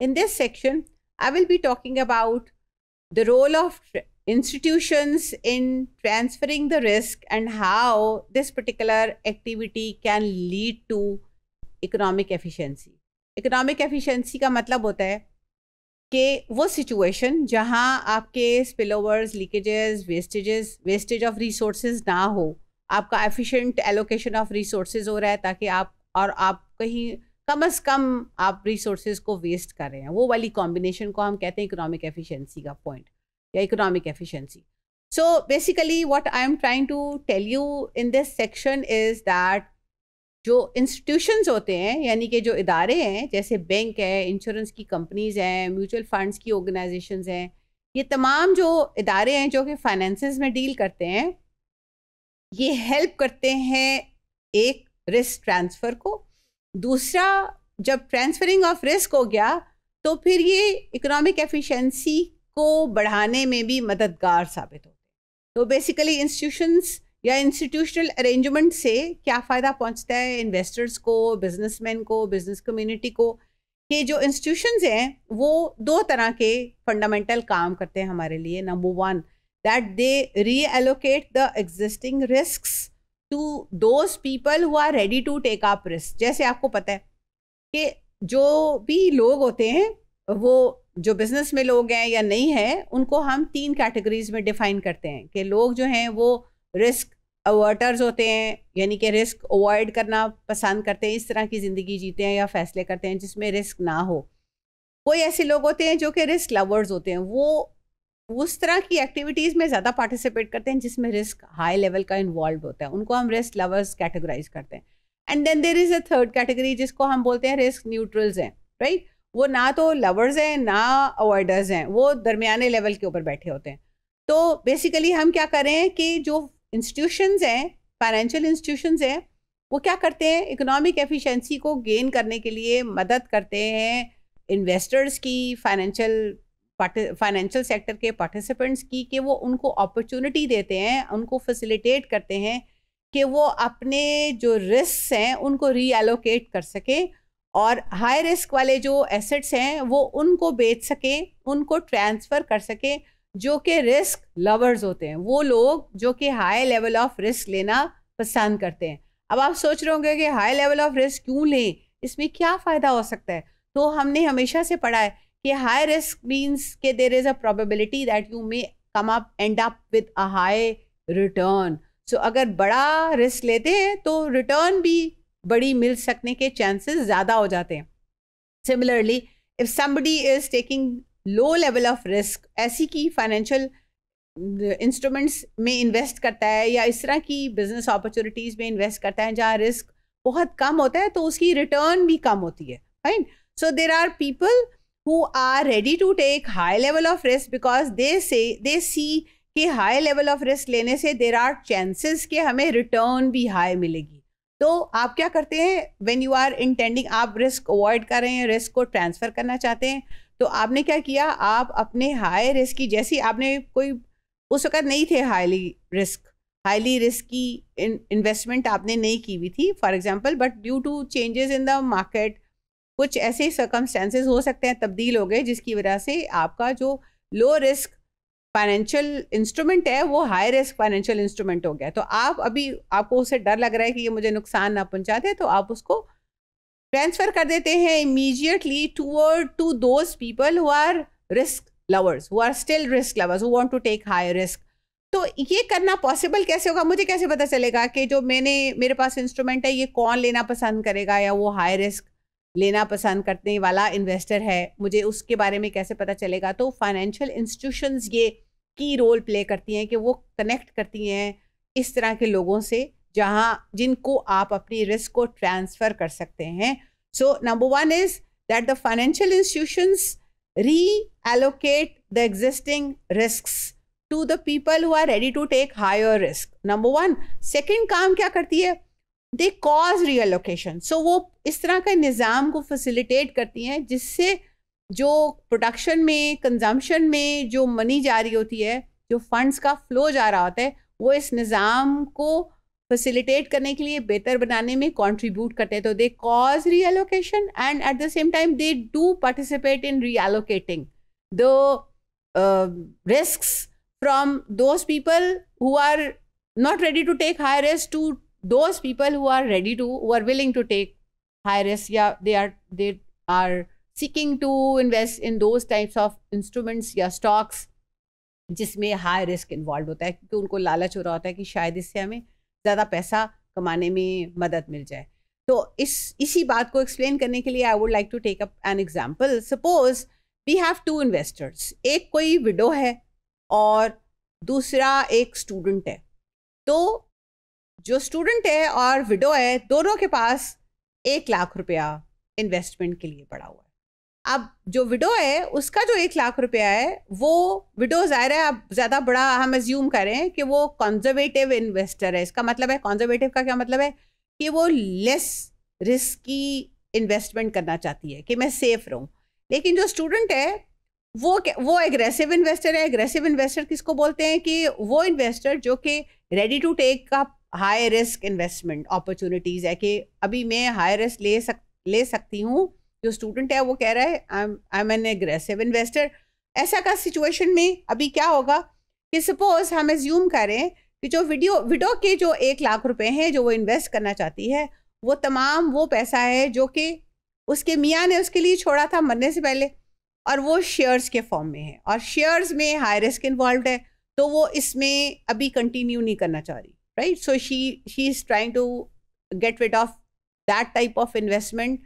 In this section, I will be talking about the role of institutions in transferring the risk and how this particular activity can lead to economic efficiency economic efficiency ka matlab hota hai ke wo situation jahan aapke spillovers leakages wastages wastage of resources na ho aapka efficient allocation of resources ho raha hai taki aap aur aap kahin कम अज कम आप resources को waste कर रहे हैं वो वाली combination को हम कहते हैं इकोनॉमिक एफिशिएंसी का पॉइंट या economic efficiency so basically what I am trying to tell you in this section is that जो इंस्टीट्यूशंस होते हैं यानी कि जो इदारे हैं जैसे बैंक है इंश्योरेंस की कंपनीज हैं म्यूचुअल फंड्स की ऑर्गेनाइजेशन हैं ये तमाम जो इदारे हैं जो कि फाइनेंस में डील करते हैं ये हेल्प करते हैं एक रिस्क ट्रांसफ़र को दूसरा जब ट्रांसफरिंग ऑफ रिस्क हो गया तो फिर ये इकोनॉमिक एफिशिएंसी को बढ़ाने में भी मददगार साबित होते तो बेसिकली इंस्टीट्यूशंस या इंस्टीट्यूशनल अरेंजमेंट से क्या फ़ायदा पहुंचता है इन्वेस्टर्स को बिजनेसमैन को बिजनेस कम्युनिटी को कि जो इंस्टीट्यूशंस हैं वो दो तरह के फंडामेंटल काम करते हैं हमारे लिए number one that they reallocate the existing risks to those people who are ready to take up risk जैसे आपको पता है कि जो भी लोग होते हैं वो जो बिजनेस में लोग हैं या नहीं है उनको हम तीन कैटेगरीज में डिफाइन करते हैं कि लोग जो हैं वो रिस्क अवर्टर्स होते हैं यानी कि रिस्क अवॉइड करना पसंद करते हैं इस तरह की ज़िंदगी जीते हैं या फैसले करते हैं जिसमें रिस्क ना हो कोई ऐसे लोग होते हैं जो कि रिस्क लवर्स होते हैं वो उस तरह की एक्टिविटीज़ में ज़्यादा पार्टिसिपेट करते हैं जिसमें रिस्क हाई लेवल का इन्वॉल्व होता है उनको हम रिस्क लवर्स कैटेगराइज करते हैं and then there is a third category जिसको हम बोलते हैं रिस्क न्यूट्रल्स हैं राइट वो ना तो लवर्स हैं ना अवॉइडर्स हैं वो दरमियाने लेवल के ऊपर बैठे होते हैं तो बेसिकली हम क्या करें कि जो इंस्टीट्यूशंस हैं फाइनेंशियल इंस्टीट्यूशंस हैं वो क्या करते हैं इकोनॉमिक एफिशिएंसी को गेन करने के लिए मदद करते हैं इन्वेस्टर्स की फाइनेंशियल फाइनेंशियल सेक्टर के पार्टिसिपेंट्स की कि वो उनको अपॉर्चुनिटी देते हैं उनको फैसिलिटेट करते हैं कि वो अपने जो रिस्क हैं उनको रीएलोकेट कर सकें और हाई रिस्क वाले जो एसेट्स हैं वो उनको बेच सकें उनको ट्रांसफ़र कर सकें जो कि रिस्क लवर्स होते हैं वो लोग जो कि हाई लेवल ऑफ रिस्क लेना पसंद करते हैं अब आप सोच रहे होंगे कि हाई लेवल ऑफ रिस्क क्यों लें इसमें क्या फ़ायदा हो सकता है तो हमने हमेशा से पढ़ा है कि हाई रिस्क मीन्स के there is a probability that you may come up end up with a high return so अगर बड़ा रिस्क लेते हैं तो रिटर्न भी बड़ी मिल सकने के चांसेस ज़्यादा हो जाते हैं similarly if somebody is taking low level of risk ऐसी की फाइनेंशियल इंस्ट्रूमेंट्स uh, में इन्वेस्ट करता है या इस तरह की बिजनेस अपॉर्चुनिटीज़ में इन्वेस्ट करता है जहाँ रिस्क बहुत कम होता है तो उसकी रिटर्न भी कम होती है right so there are people who are ready to take high level of risk because they say they see कि हाई लेवल ऑफ रिस्क लेने से देर आर चांसेस कि हमें रिटर्न भी हाई मिलेगी तो आप क्या करते हैं व्हेन यू आर इंटेंडिंग आप रिस्क अवॉइड कर रहे हैं रिस्क को ट्रांसफ़र करना चाहते हैं तो आपने क्या किया आप अपने हाई रिस्क की जैसी आपने कोई उस वक़्त नहीं थे हाईली रिस्क हाईली रिस्क की इन्वेस्टमेंट आपने नहीं की हुई थी for example but due to changes in the market कुछ ऐसे सर्कमस्टेंसेज हो सकते हैं तब्दील हो गए जिसकी वजह से आपका जो लो रिस्क फाइनेंशियल इंस्ट्रूमेंट है वो हाई रिस्क फाइनेंशियल इंस्ट्रूमेंट हो गया तो आप अभी आपको उससे डर लग रहा है कि ये मुझे नुकसान ना पहुँचा दे तो आप उसको ट्रांसफ़र कर देते हैं immediately toward to those people who are risk lovers who are still risk lovers who want to take high risk तो ये करना पॉसिबल कैसे होगा मुझे कैसे पता चलेगा कि जो मैंने मेरे पास इंस्ट्रूमेंट है ये कौन लेना पसंद करेगा या वो हाई रिस्क लेना पसंद करने वाला इन्वेस्टर है मुझे उसके बारे में कैसे पता चलेगा तो फाइनेंशियल इंस्टीट्यूशंस ये की रोल प्ले करती हैं कि वो कनेक्ट करती हैं इस तरह के लोगों से जहाँ जिनको आप अपनी रिस्क को ट्रांसफ़र कर सकते हैं so number one is that the financial institutions reallocate the existing risk to the people who are ready to take higher risk number one second काम क्या करती है दे कॉज रीअलोकेशन सो वो इस तरह का निज़ाम को फैसिलिटेट करती हैं जिससे जो प्रोडक्शन में कंजम्पशन में जो मनी जा रही होती है जो फंड्स का फ्लो जा रहा होता है वो इस निज़ाम को फैसिलिटेट करने के लिए बेहतर बनाने में कंट्रीब्यूट करते हैं तो they cause reallocation and at the same time they do participate in reallocating the risk from those people who are not ready to take high risk to those people who are ready to वो are willing to take high risk या they are they are seeking to invest in those types of instruments या stocks जिसमें high risk involve होता है क्योंकि उनको लालच हो रहा होता है कि शायद इससे हमें ज़्यादा पैसा कमाने में मदद मिल जाए तो इस इसी बात को एक्सप्लेन करने के लिए I would like to take up an example suppose we have two investors एक कोई विडो है और दूसरा एक स्टूडेंट है तो जो स्टूडेंट है और विडो है दोनों के पास एक लाख रुपया इन्वेस्टमेंट के लिए पड़ा हुआ है अब जो विडो है उसका जो एक लाख रुपया है वो विडो ज़ाहिर है आप ज़्यादा बड़ा हम एज्यूम करें कि वो कॉन्जर्वेटिव इन्वेस्टर है इसका मतलब है कॉन्जर्वेटिव का क्या मतलब है कि वो लेस रिस्की इन्वेस्टमेंट करना चाहती है कि मैं सेफ रहूँ लेकिन जो स्टूडेंट है वो वो एग्रेसिव इन्वेस्टर है एग्रेसिव इन्वेस्टर किसको बोलते हैं कि वो इन्वेस्टर जो कि रेडी टू टेक का हाई रिस्क इन्वेस्टमेंट अपॉर्चुनिटीज़ है कि अभी मैं हाई रिस्क ले सक ले सकती हूँ जो स्टूडेंट है वो कह रहा है I am an aggressive investor ऐसा का सिचुएशन में अभी क्या होगा कि सपोज हम एज्यूम करें कि जो वीडियो वीडो के जो एक लाख रुपए हैं जो वो इन्वेस्ट करना चाहती है वो तमाम वो पैसा है जो कि उसके मियाँ ने उसके लिए छोड़ा था मरने से पहले और वो शेयर्स के फॉर्म में है और शेयर्स में हाई रिस्क इन्वॉल्व है तो वो इसमें अभी कंटिन्यू नहीं करना चाह रही right so she is trying to get rid of that type of investment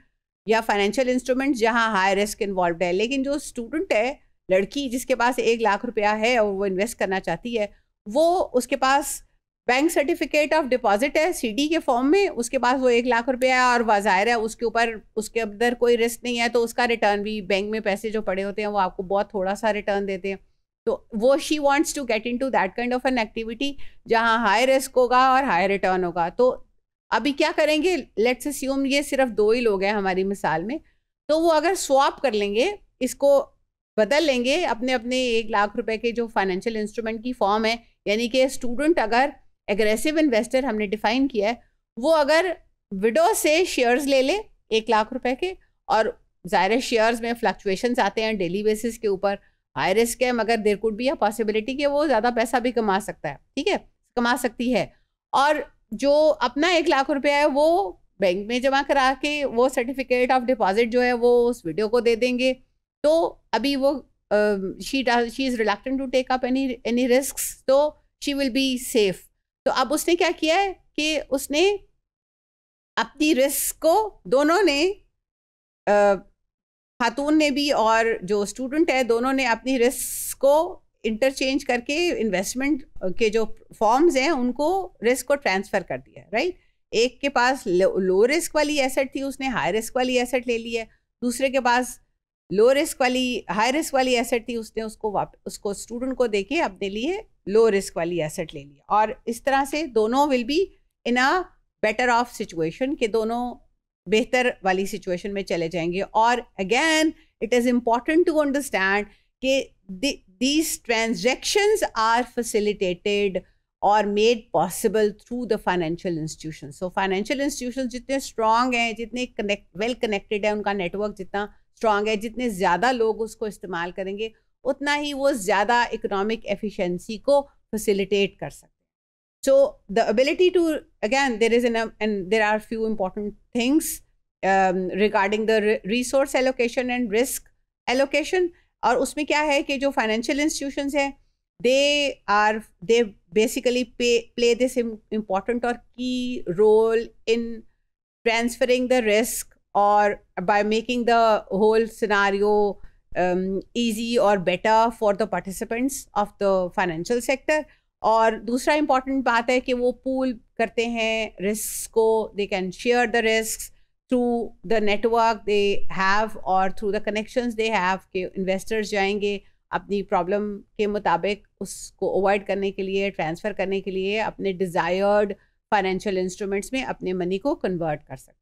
या फाइनेंशियल इंस्ट्रूमेंट जहाँ हाई रिस्क इन्वॉल्व है लेकिन जो स्टूडेंट है लड़की जिसके पास एक लाख रुपया है और वो इन्वेस्ट करना चाहती है वो उसके पास बैंक सर्टिफिकेट ऑफ डिपॉजिट है सीडी के फॉर्म में उसके पास वो एक लाख रुपया है और वाजाहिर है उसके ऊपर उसके अंदर कोई रिस्क नहीं है तो उसका रिटर्न भी बैंक में पैसे जो पड़े होते हैं वो आपको बहुत थोड़ा सा रिटर्न देते हैं तो वो she wants to get to that kind of an activity जहाँ हाई रिस्क होगा और हाई रिटर्न होगा तो अभी क्या करेंगे लेट्स अस्यूम ये सिर्फ दो ही लोग हैं हमारी मिसाल में तो वो अगर स्वाप कर लेंगे इसको बदल लेंगे अपने अपने एक लाख रुपए के जो फाइनेंशियल इंस्ट्रूमेंट की फॉर्म है यानी कि स्टूडेंट अगर एग्रेसिव इन्वेस्टर हमने डिफाइन किया है वो अगर विडो से शेयर्स ले ले एक लाख रुपए के और ज़ाहिर शेयर्स में फ्लक्चुएशंस आते हैं डेली बेसिस के ऊपर हाई रिस्क है मगर देर कुड भी अ पॉसिबिलिटी कि वो ज़्यादा पैसा भी कमा सकता है ठीक है कमा सकती है और जो अपना एक लाख रुपया है वो बैंक में जमा करा के वो सर्टिफिकेट ऑफ डिपॉजिट जो है वो उस वीडियो को दे देंगे तो अभी वो she she is reluctant to take up any any risk तो शी विल बी सेफ तो अब उसने क्या किया है कि उसने अपनी रिस्क को दोनों ने uh, खातून ने भी और जो स्टूडेंट है दोनों ने अपनी रिस्क को इंटरचेंज करके इन्वेस्टमेंट के जो फॉर्म्स हैं उनको रिस्क को ट्रांसफ़र कर दिया राइट एक के पास लो रिस्क वाली एसेट थी उसने हाई रिस्क वाली एसेट ले ली है दूसरे के पास लो रिस्क वाली हाई रिस्क वाली एसेट थी उसने उसको वाप उसको स्टूडेंट को देके अपने लिए लो रिस्क वाली एसेट ले लिया और इस तरह से दोनों will be in a better off situation के दोनों बेहतर वाली सिचुएशन में चले जाएंगे और again it is important to understand कि दीज ट्रांजेक्शन्स आर फैसिलिटेटेड और made possible through the financial institution so financial institution जितने स्ट्रांग हैं जितने कनेक्ट वेल कनेक्टेड है उनका नेटवर्क जितना स्ट्रांग है जितने ज़्यादा लोग उसको इस्तेमाल करेंगे उतना ही वो ज़्यादा इकोनॉमिक एफिशेंसी को फैसिलिटेट कर सकते So the ability to again there is an and there are few important things um, regarding the resource allocation and risk allocation. और उसमें क्या है कि जो फाइनेंशियल इंस्टीट्यूशन हैं they are they basically play this important और key role in transferring the risk और by making the whole scenario easy और better for the participants of the financial sector और दूसरा इम्पॉर्टेंट बात है कि वो पूल करते हैं रिस्क को they can share the risk through the network they have और through the connections they have के इन्वेस्टर्स जाएंगे अपनी प्रॉब्लम के मुताबिक उसको अवॉइड करने के लिए ट्रांसफ़र करने के लिए अपने डिज़ायर्ड फाइनेंशियल इंस्ट्रूमेंट्स में अपने मनी को कन्वर्ट कर सकते